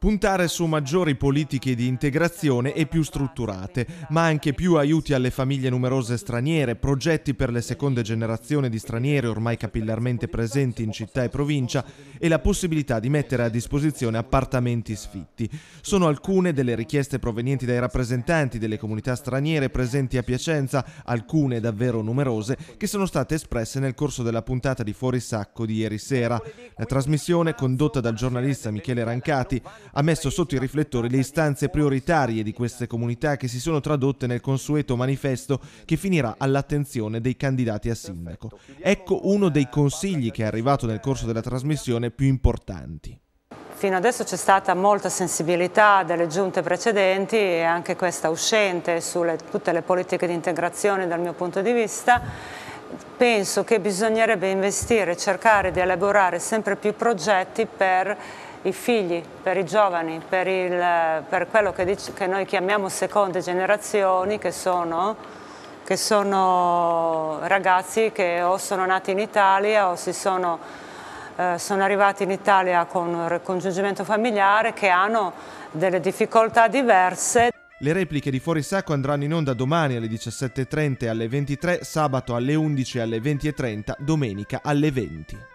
Puntare su diciamo maggiori politiche di integrazione e più strutturate, ma anche più aiuti alle famiglie numerose straniere, progetti per le seconde generazioni di stranieri ormai capillarmente presenti in città e provincia e la possibilità di mettere a disposizione appartamenti sfitti. Sono alcune delle richieste provenienti dai rappresentanti delle comunità straniere presenti a Piacenza, alcune davvero numerose, che sono state espresse nel corso della puntata di Fuori Sacco di ieri sera. La trasmissione, condotta dal giornalista Michele Rancati, Infatti ha messo sotto i riflettori le istanze prioritarie di queste comunità che si sono tradotte nel consueto manifesto che finirà all'attenzione dei candidati a sindaco. Ecco uno dei consigli che è arrivato nel corso della trasmissione più importanti. Fino adesso c'è stata molta sensibilità delle giunte precedenti e anche questa uscente sulle tutte le politiche di integrazione dal mio punto di vista penso che bisognerebbe investire, cercare di elaborare sempre più progetti per i figli, per i giovani, per, il, per quello che, dice, che, noi chiamiamo seconde generazioni, che sono, che sono, ragazzi che o sono nati in Italia o sono, eh, sono arrivati in Italia con un ricongiungimento familiare, che hanno delle difficoltà diverse. Le repliche di Fuori Sacco andranno in onda domani alle 17.30 e alle 23, sabato alle 11 e alle 20.30, domenica alle 20.